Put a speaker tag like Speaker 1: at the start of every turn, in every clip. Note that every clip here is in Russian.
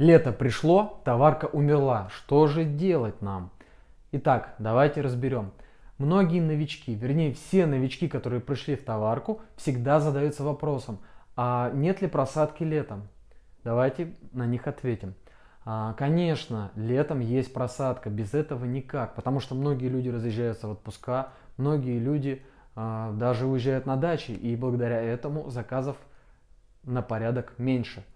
Speaker 1: Лето пришло, товарка умерла. Что же делать нам? Итак, давайте разберем. Многие новички, вернее все новички, которые пришли в товарку, всегда задаются вопросом, а нет ли просадки летом? Давайте на них ответим. А, конечно, летом есть просадка, без этого никак, потому что многие люди разъезжаются в отпуска, многие люди а, даже уезжают на дачи, и благодаря этому заказов на порядок меньше –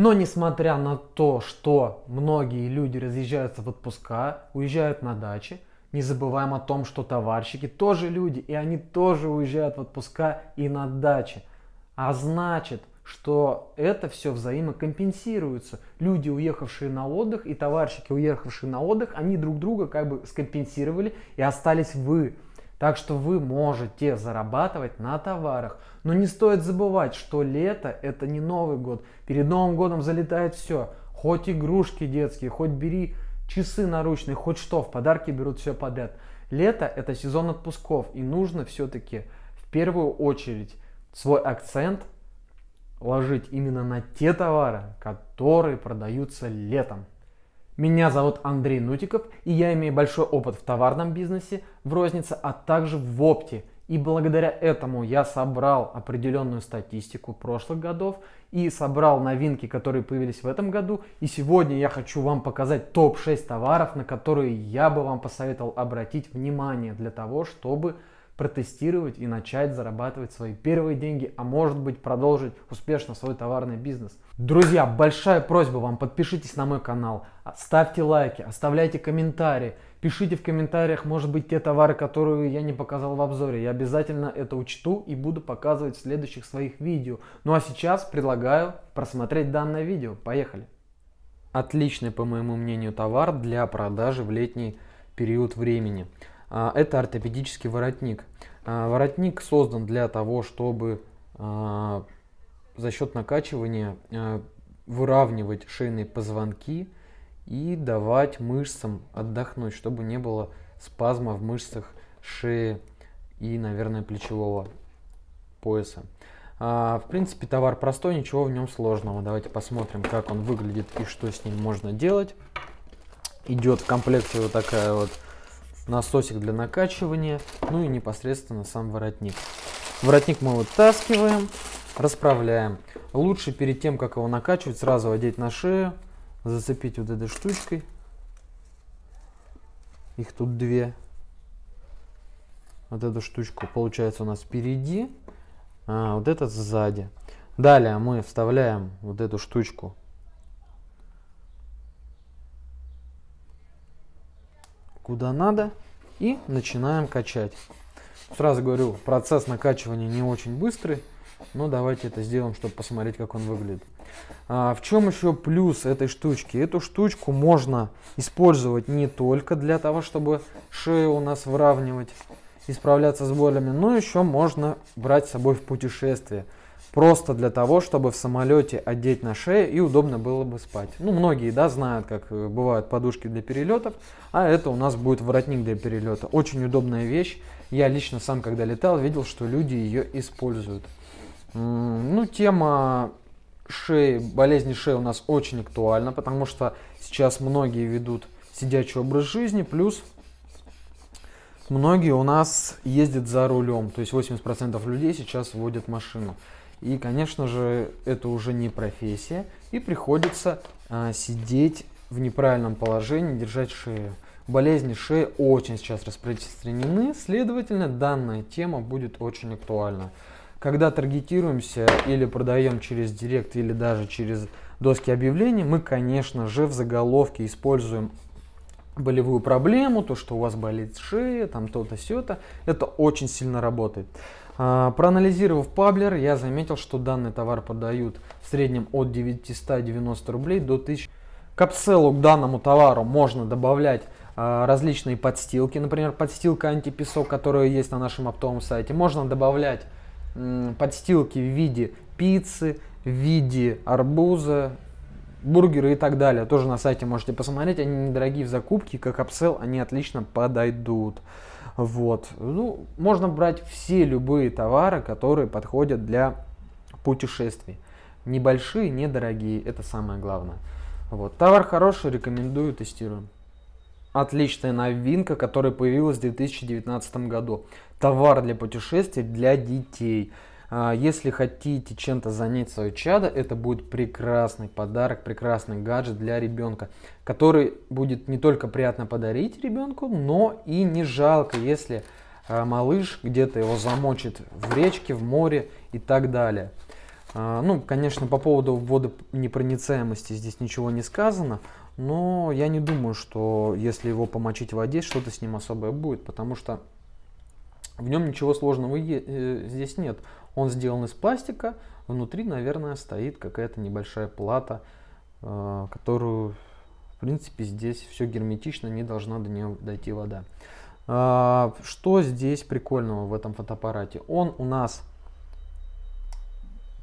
Speaker 1: но несмотря на то, что многие люди разъезжаются в отпуска, уезжают на дачи, не забываем о том, что товарщики тоже люди, и они тоже уезжают в отпуска и на дачи. А значит, что это все взаимокомпенсируется. Люди, уехавшие на отдых, и товарищики, уехавшие на отдых, они друг друга как бы скомпенсировали и остались вы. Так что вы можете зарабатывать на товарах. Но не стоит забывать, что лето это не Новый год. Перед Новым годом залетает все. Хоть игрушки детские, хоть бери часы наручные, хоть что, в подарки берут все подряд. Лето это сезон отпусков и нужно все-таки в первую очередь свой акцент ложить именно на те товары, которые продаются летом. Меня зовут Андрей Нутиков, и я имею большой опыт в товарном бизнесе, в рознице, а также в опте. И благодаря этому я собрал определенную статистику прошлых годов и собрал новинки, которые появились в этом году. И сегодня я хочу вам показать топ-6 товаров, на которые я бы вам посоветовал обратить внимание для того, чтобы протестировать и начать зарабатывать свои первые деньги, а может быть продолжить успешно свой товарный бизнес. Друзья, большая просьба вам, подпишитесь на мой канал, ставьте лайки, оставляйте комментарии, пишите в комментариях, может быть, те товары, которые я не показал в обзоре. Я обязательно это учту и буду показывать в следующих своих видео. Ну а сейчас предлагаю просмотреть данное видео. Поехали! Отличный, по моему мнению, товар для продажи в летний период времени. А, это ортопедический воротник. А, воротник создан для того, чтобы а, за счет накачивания выравнивать шейные позвонки и давать мышцам отдохнуть, чтобы не было спазма в мышцах шеи и, наверное, плечевого пояса. В принципе, товар простой, ничего в нем сложного. Давайте посмотрим, как он выглядит и что с ним можно делать. Идет в комплекте вот такая вот насосик для накачивания, ну и непосредственно сам воротник. Воротник мы вытаскиваем, расправляем. Лучше перед тем, как его накачивать, сразу одеть на шею, зацепить вот этой штучкой. Их тут две. Вот эту штучку получается у нас впереди, а вот этот сзади. Далее мы вставляем вот эту штучку куда надо и начинаем качать. Сразу говорю, процесс накачивания не очень быстрый, но давайте это сделаем, чтобы посмотреть, как он выглядит. А, в чем еще плюс этой штучки? Эту штучку можно использовать не только для того, чтобы шею у нас выравнивать исправляться с болями, но еще можно брать с собой в путешествие – Просто для того, чтобы в самолете одеть на шею и удобно было бы спать. Ну, многие, да, знают, как э, бывают подушки для перелетов, а это у нас будет воротник для перелета. Очень удобная вещь. Я лично сам, когда летал, видел, что люди ее используют. Ну, тема шеи, болезни шеи у нас очень актуальна, потому что сейчас многие ведут сидячий образ жизни, плюс многие у нас ездят за рулем, то есть 80% людей сейчас водят машину. И, конечно же, это уже не профессия, и приходится а, сидеть в неправильном положении, держать шею. Болезни шеи очень сейчас распространены, следовательно, данная тема будет очень актуальна. Когда таргетируемся или продаем через директ или даже через доски объявлений, мы, конечно же, в заголовке используем болевую проблему, то, что у вас болит шея, там то-то, все-то. Это очень сильно работает. А, проанализировав Паблер, я заметил, что данный товар продают в среднем от 990 рублей до 1000. К апселлу к данному товару можно добавлять а, различные подстилки, например, подстилка антипесок, которая есть на нашем оптовом сайте. Можно добавлять подстилки в виде пиццы, в виде арбуза, бургеры и так далее. Тоже на сайте можете посмотреть, они недорогие в закупке, как апсел, они отлично подойдут. Вот. Ну, можно брать все любые товары, которые подходят для путешествий. Небольшие, недорогие, это самое главное. Вот. Товар хороший, рекомендую, тестирую. Отличная новинка, которая появилась в 2019 году. Товар для путешествий для детей. А, если хотите чем-то занять свое чадо, это будет прекрасный подарок, прекрасный гаджет для ребенка, который будет не только приятно подарить ребенку, но и не жалко, если а, малыш где-то его замочит в речке, в море и так далее. А, ну, конечно, по поводу водонепроницаемости здесь ничего не сказано, но я не думаю, что если его помочить в воде, что-то с ним особое будет, потому что в нем ничего сложного э, здесь нет. Он сделан из пластика, внутри, наверное, стоит какая-то небольшая плата, э, которую, в принципе, здесь все герметично, не должна до нее дойти вода. Э, что здесь прикольного в этом фотоаппарате? Он у нас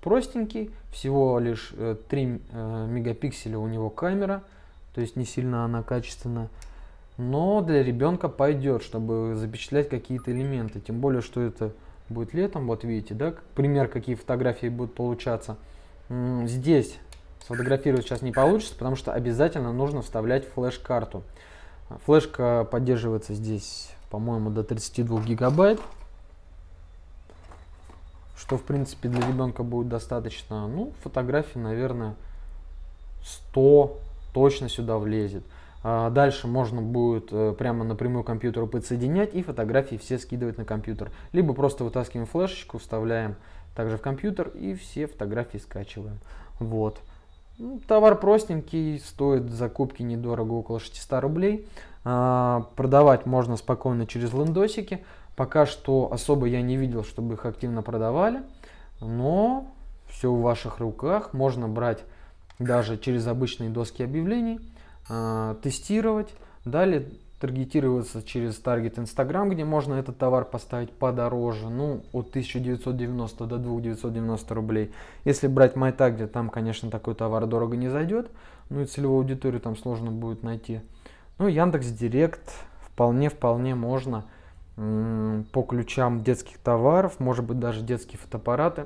Speaker 1: простенький, всего лишь 3 э, мегапикселя у него камера, то есть не сильно она качественная. Но для ребенка пойдет, чтобы запечатлять какие-то элементы. Тем более, что это будет летом. Вот видите, да, пример, какие фотографии будут получаться. Здесь сфотографировать сейчас не получится, потому что обязательно нужно вставлять флеш-карту. Флешка поддерживается здесь, по-моему, до 32 гигабайт. Что, в принципе, для ребенка будет достаточно. Ну, фотографии, наверное, 100 точно сюда влезет. А, дальше можно будет э, прямо напрямую к компьютеру подсоединять и фотографии все скидывать на компьютер. Либо просто вытаскиваем флешечку, вставляем также в компьютер и все фотографии скачиваем. Вот. Ну, товар простенький, стоит закупки недорого, около 600 рублей. А, продавать можно спокойно через лендосики. Пока что особо я не видел, чтобы их активно продавали. Но все в ваших руках. Можно брать даже через обычные доски объявлений. А, тестировать, далее таргетироваться через таргет Инстаграм, где можно этот товар поставить подороже, ну, от 1990 до 2990 рублей. Если брать где там, конечно, такой товар дорого не зайдет, ну и целевую аудиторию там сложно будет найти. Ну, Яндекс Директ вполне-вполне можно по ключам детских товаров, может быть, даже детские фотоаппараты,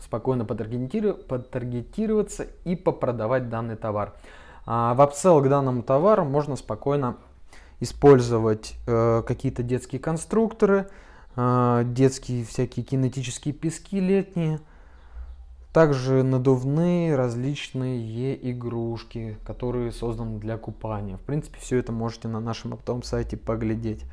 Speaker 1: спокойно подтаргетироваться и попродавать данный товар. А в апсел к данному товару можно спокойно использовать э, какие-то детские конструкторы, э, детские всякие кинетические пески летние, также надувные различные игрушки, которые созданы для купания. В принципе, все это можете на нашем оптовом сайте поглядеть.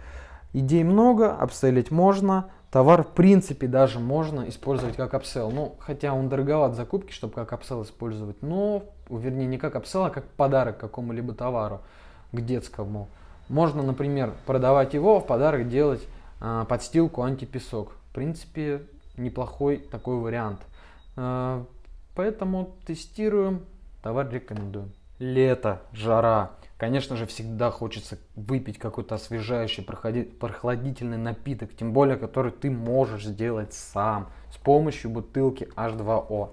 Speaker 1: Идей много, обселить можно, товар в принципе даже можно использовать как апсел. Ну, хотя он дороговат закупки, чтобы как апсел использовать, но, вернее, не как апсел, а как подарок какому-либо товару, к детскому. Можно, например, продавать его, в подарок делать э, подстилку антипесок. В принципе, неплохой такой вариант. Э, поэтому тестируем, товар рекомендуем. Лето, жара. Конечно же, всегда хочется выпить какой-то освежающий, прохладительный напиток, тем более, который ты можешь сделать сам с помощью бутылки H2O.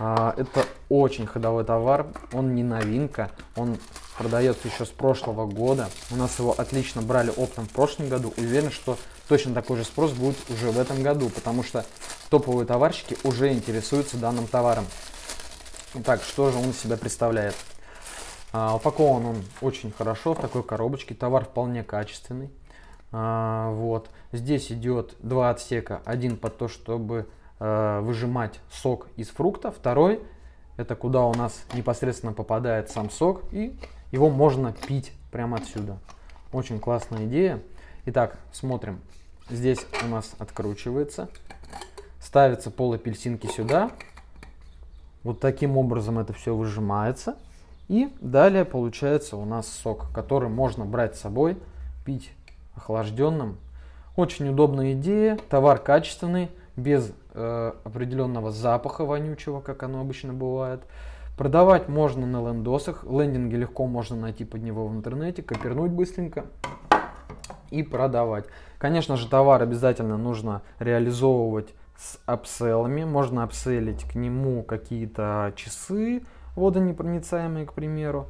Speaker 1: А, это очень ходовой товар, он не новинка, он продается еще с прошлого года. У нас его отлично брали оптом в прошлом году. Уверен, что точно такой же спрос будет уже в этом году, потому что топовые товарщики уже интересуются данным товаром. Итак, что же он из себя представляет? А, упакован он очень хорошо в такой коробочке. Товар вполне качественный. А, вот. Здесь идет два отсека. Один под то, чтобы э, выжимать сок из фрукта. Второй это куда у нас непосредственно попадает сам сок. И его можно пить прямо отсюда. Очень классная идея. Итак, смотрим. Здесь у нас откручивается. Ставится пол апельсинки сюда. Вот таким образом это все выжимается. И далее получается у нас сок, который можно брать с собой, пить охлажденным. Очень удобная идея, товар качественный, без э, определенного запаха вонючего, как оно обычно бывает. Продавать можно на лендосах, лендинги легко можно найти под него в интернете, копернуть быстренько и продавать. Конечно же, товар обязательно нужно реализовывать с апселлами. Можно апселить к нему какие-то часы, водонепроницаемые, к примеру,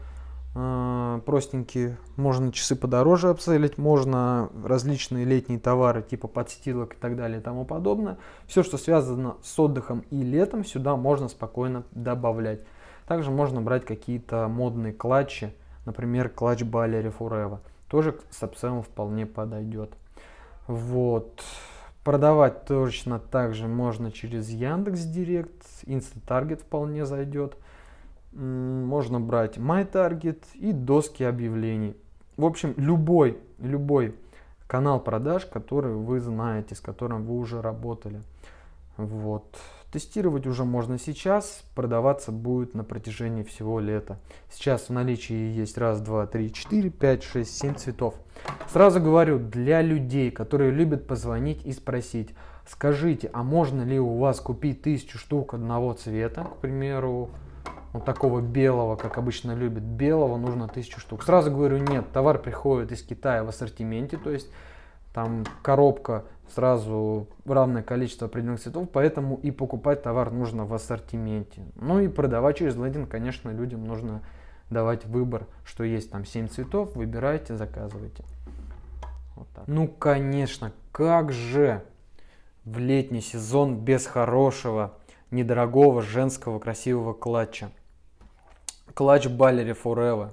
Speaker 1: а, простенькие. Можно часы подороже обсейлить, можно различные летние товары типа подстилок и так далее и тому подобное. Все, что связано с отдыхом и летом, сюда можно спокойно добавлять. Также можно брать какие-то модные клатчи, например, клатч Балери Forever. Тоже с апселом вполне подойдет. Вот. Продавать точно так же можно через Яндекс Директ, Инстатаргет вполне зайдет можно брать MyTarget и доски объявлений. В общем, любой, любой канал продаж, который вы знаете, с которым вы уже работали. Вот. Тестировать уже можно сейчас, продаваться будет на протяжении всего лета. Сейчас в наличии есть раз, два, три, четыре, пять, шесть, семь цветов. Сразу говорю, для людей, которые любят позвонить и спросить, скажите, а можно ли у вас купить тысячу штук одного цвета, к примеру, вот такого белого, как обычно любят, белого нужно тысячу штук. Сразу говорю, нет, товар приходит из Китая в ассортименте, то есть там коробка сразу равное количество определенных цветов, поэтому и покупать товар нужно в ассортименте. Ну и продавать через лендинг, конечно, людям нужно давать выбор, что есть там 7 цветов, выбирайте, заказывайте. Вот так. Ну, конечно, как же в летний сезон без хорошего, недорогого, женского, красивого клатча. Клатч Баллери Forever.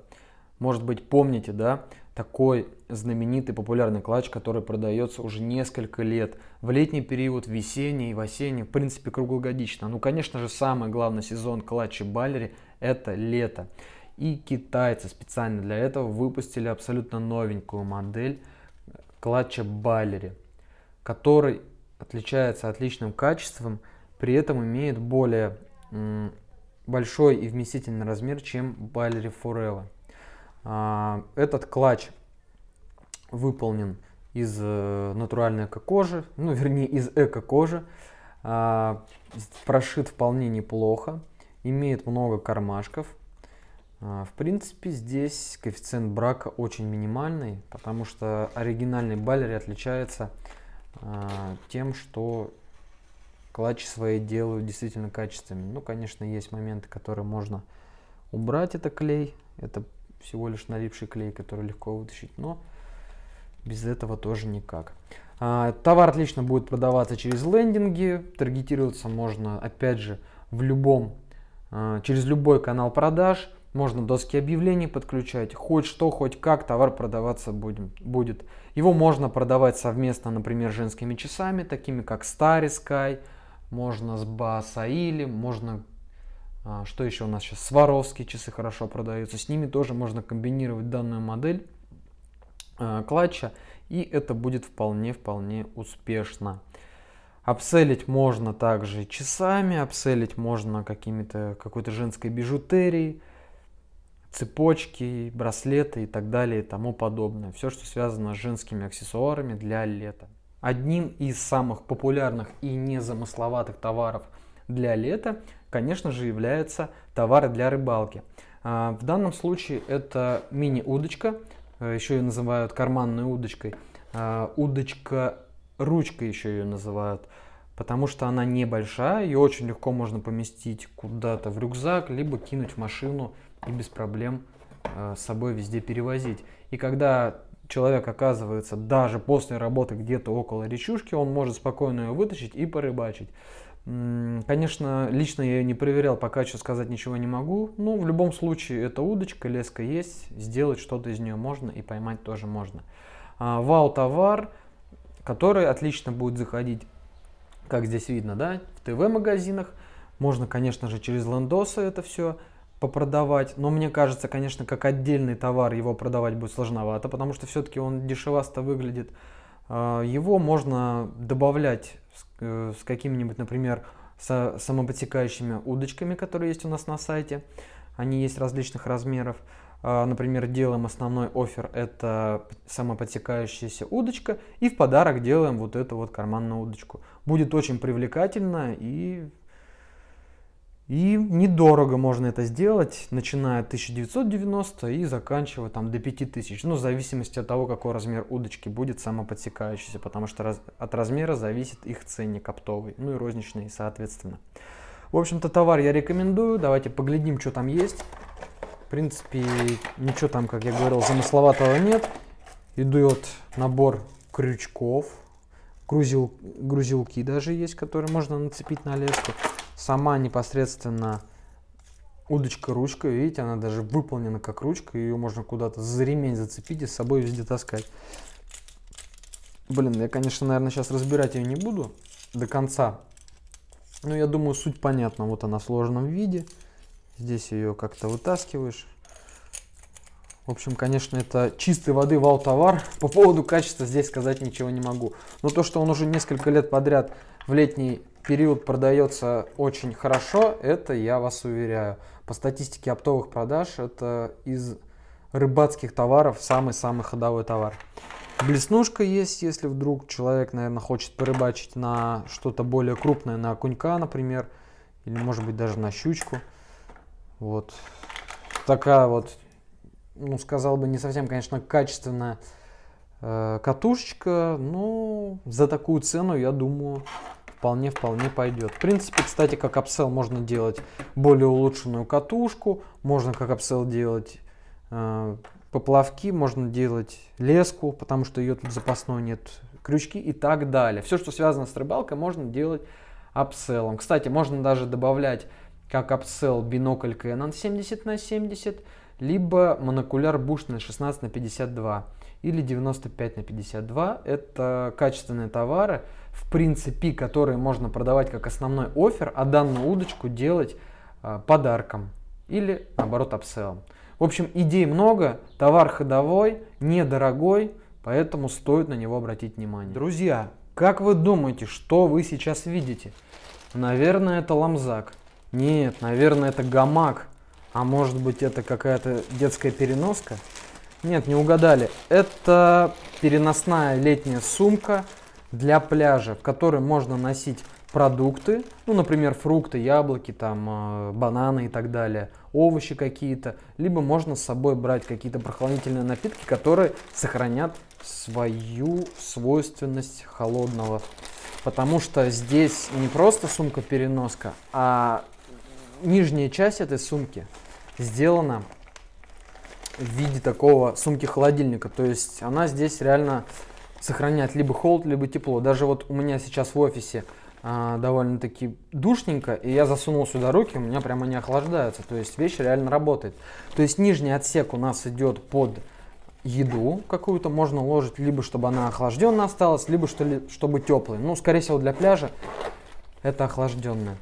Speaker 1: Может быть, помните, да? Такой знаменитый популярный клатч, который продается уже несколько лет. В летний период, в весенний в осенний, в принципе, круглогодично. Ну, конечно же, самый главный сезон клатча Баллери – это лето. И китайцы специально для этого выпустили абсолютно новенькую модель клатча Баллери, который отличается отличным качеством, при этом имеет более большой и вместительный размер, чем Байлери Форелла. Этот клатч выполнен из э, натуральной эко-кожи, ну вернее из эко-кожи, а, прошит вполне неплохо, имеет много кармашков. А, в принципе, здесь коэффициент брака очень минимальный, потому что оригинальный баллер отличается а, тем, что клатчи свои делаю действительно качественными. Ну, конечно, есть моменты, которые можно убрать, это клей, это всего лишь налипший клей, который легко вытащить, но без этого тоже никак. А, товар отлично будет продаваться через лендинги, таргетироваться можно, опять же, в любом, а, через любой канал продаж, можно доски объявлений подключать, хоть что, хоть как товар продаваться будем будет. Его можно продавать совместно, например, женскими часами, такими как Starry Sky, можно с Баасаилем, можно а, что еще у нас сейчас? Сваровские часы хорошо продаются. С ними тоже можно комбинировать данную модель э, клатча. И это будет вполне-вполне успешно. Обселить можно также часами, обселить можно какими-то какой-то женской бижутерией, цепочки, браслеты и так далее и тому подобное. Все, что связано с женскими аксессуарами для лета. Одним из самых популярных и незамысловатых товаров для лета, конечно же, являются товары для рыбалки. А, в данном случае это мини-удочка, э, еще ее называют карманной удочкой. А, удочка ручка еще ее называют, потому что она небольшая, ее очень легко можно поместить куда-то в рюкзак, либо кинуть в машину и без проблем э, с собой везде перевозить. И когда человек оказывается даже после работы где-то около речушки, он может спокойно ее вытащить и порыбачить. Конечно, лично я ее не проверял, пока что сказать ничего не могу, но ну, в любом случае это удочка, леска есть, сделать что-то из нее можно и поймать тоже можно. А, вау-товар, который отлично будет заходить, как здесь видно, да, в ТВ-магазинах, можно, конечно же, через лендосы это все – попродавать. Но мне кажется, конечно, как отдельный товар его продавать будет сложновато, потому что все-таки он дешевасто выглядит. А, его можно добавлять с э, какими-нибудь, например, с самопотекающими удочками, которые есть у нас на сайте. Они есть различных размеров. А, например, делаем основной офер – это самопотекающаяся удочка, и в подарок делаем вот эту вот карманную удочку. Будет очень привлекательно и и недорого можно это сделать, начиная от 1990 и заканчивая там до 5000. Ну, в зависимости от того, какой размер удочки будет самоподсекающийся, потому что раз, от размера зависит их ценник оптовый, ну и розничный, соответственно. В общем-то, товар я рекомендую. Давайте поглядим, что там есть. В принципе, ничего там, как я говорил, замысловатого нет. Идет набор крючков, грузил, грузилки даже есть, которые можно нацепить на леску сама непосредственно удочка-ручка, видите, она даже выполнена как ручка, ее можно куда-то за ремень зацепить и с собой везде таскать. Блин, я, конечно, наверное, сейчас разбирать ее не буду до конца, но я думаю, суть понятна. Вот она в сложенном виде, здесь ее как-то вытаскиваешь. В общем, конечно, это чистой воды вау-товар. По поводу качества здесь сказать ничего не могу. Но то, что он уже несколько лет подряд в летний период продается очень хорошо, это я вас уверяю. По статистике оптовых продаж это из рыбацких товаров самый-самый ходовой товар. Блеснушка есть, если вдруг человек, наверное, хочет порыбачить на что-то более крупное, на окунька, например, или, может быть, даже на щучку. Вот такая вот, ну, сказал бы, не совсем, конечно, качественная э, катушечка, но ну, за такую цену, я думаю, вполне-вполне пойдет. В принципе, кстати, как апсел можно делать более улучшенную катушку, можно как апсел делать э, поплавки, можно делать леску, потому что ее тут запасной нет, крючки и так далее. Все, что связано с рыбалкой, можно делать апселом. Кстати, можно даже добавлять как апсел бинокль Canon 70 на 70, либо монокуляр Бушный 16 на 52 или 95 на 52. Это качественные товары, в принципе, которые можно продавать как основной офер, а данную удочку делать а, подарком или, наоборот, апселлом. В общем, идей много, товар ходовой, недорогой, поэтому стоит на него обратить внимание. Друзья, как вы думаете, что вы сейчас видите? Наверное, это ламзак. Нет, наверное, это гамак. А может быть, это какая-то детская переноска? Нет, не угадали. Это переносная летняя сумка – для пляжа, в который можно носить продукты, ну, например, фрукты, яблоки, там, а, бананы и так далее, овощи какие-то, либо можно с собой брать какие-то прохладительные напитки, которые сохранят свою свойственность холодного. Потому что здесь не просто сумка-переноска, а нижняя часть этой сумки сделана в виде такого сумки-холодильника. То есть она здесь реально сохранять либо холод, либо тепло. Даже вот у меня сейчас в офисе э, довольно-таки душненько, и я засунул сюда руки, у меня прямо не охлаждаются. То есть вещь реально работает. То есть нижний отсек у нас идет под еду какую-то можно ложить, либо чтобы она охлажденная осталась, либо что ли, чтобы теплый. Ну, скорее всего, для пляжа это охлажденная.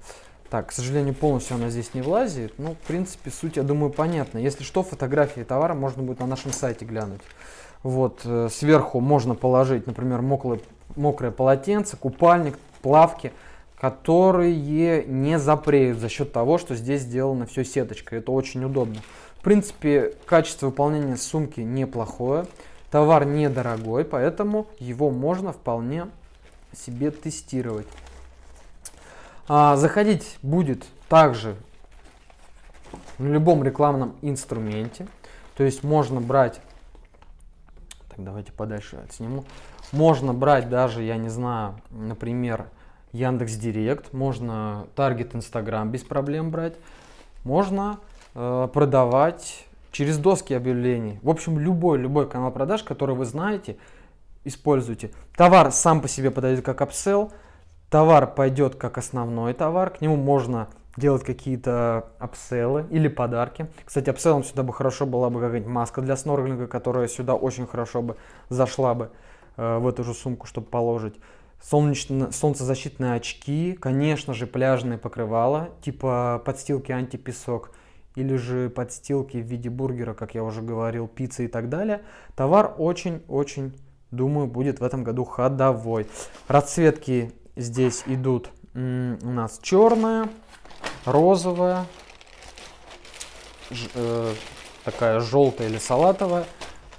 Speaker 1: Так, к сожалению, полностью она здесь не влазит. Ну, в принципе, суть, я думаю, понятна. Если что, фотографии товара можно будет на нашем сайте глянуть. Вот, э, сверху можно положить, например, мокрое, мокрое полотенце, купальник, плавки, которые не запреют за счет того, что здесь сделано все сеточкой. Это очень удобно. В принципе, качество выполнения сумки неплохое. Товар недорогой, поэтому его можно вполне себе тестировать. А, заходить будет также на любом рекламном инструменте. То есть можно брать так, давайте подальше отсниму. Можно брать даже, я не знаю, например, Яндекс Директ, можно таргет Инстаграм без проблем брать, можно э, продавать через доски объявлений. В общем, любой, любой канал продаж, который вы знаете, используйте. Товар сам по себе подойдет как апсел, товар пойдет как основной товар, к нему можно делать какие-то апселлы или подарки. Кстати, апселлом сюда бы хорошо была бы какая-нибудь маска для снорклинга, которая сюда очень хорошо бы зашла бы э, в эту же сумку, чтобы положить. Солнечно, солнцезащитные очки, конечно же, пляжные покрывала, типа подстилки антипесок или же подстилки в виде бургера, как я уже говорил, пиццы и так далее. Товар очень-очень, думаю, будет в этом году ходовой. Расцветки здесь идут у нас черная, розовая, э, такая желтая или салатовая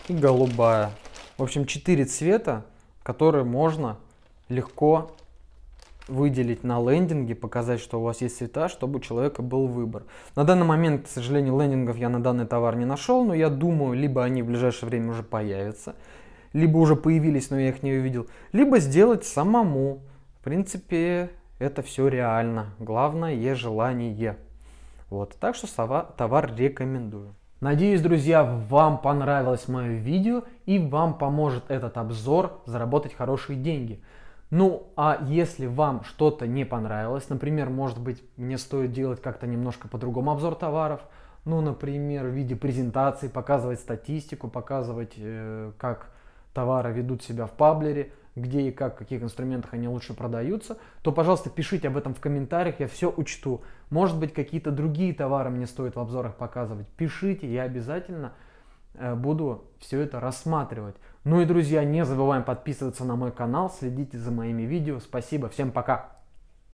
Speaker 1: и голубая. В общем, четыре цвета, которые можно легко выделить на лендинге, показать, что у вас есть цвета, чтобы у человека был выбор. На данный момент, к сожалению, лендингов я на данный товар не нашел, но я думаю, либо они в ближайшее время уже появятся, либо уже появились, но я их не увидел, либо сделать самому. В принципе, это все реально. Главное е желание. Вот. Так что товар рекомендую. Надеюсь, друзья, вам понравилось мое видео и вам поможет этот обзор заработать хорошие деньги. Ну, а если вам что-то не понравилось, например, может быть, мне стоит делать как-то немножко по-другому обзор товаров, ну, например, в виде презентации, показывать статистику, показывать, э, как товары ведут себя в паблере – где и как, в каких инструментах они лучше продаются, то, пожалуйста, пишите об этом в комментариях, я все учту. Может быть, какие-то другие товары мне стоит в обзорах показывать. Пишите, я обязательно э, буду все это рассматривать. Ну и, друзья, не забываем подписываться на мой канал, следите за моими видео. Спасибо, всем пока!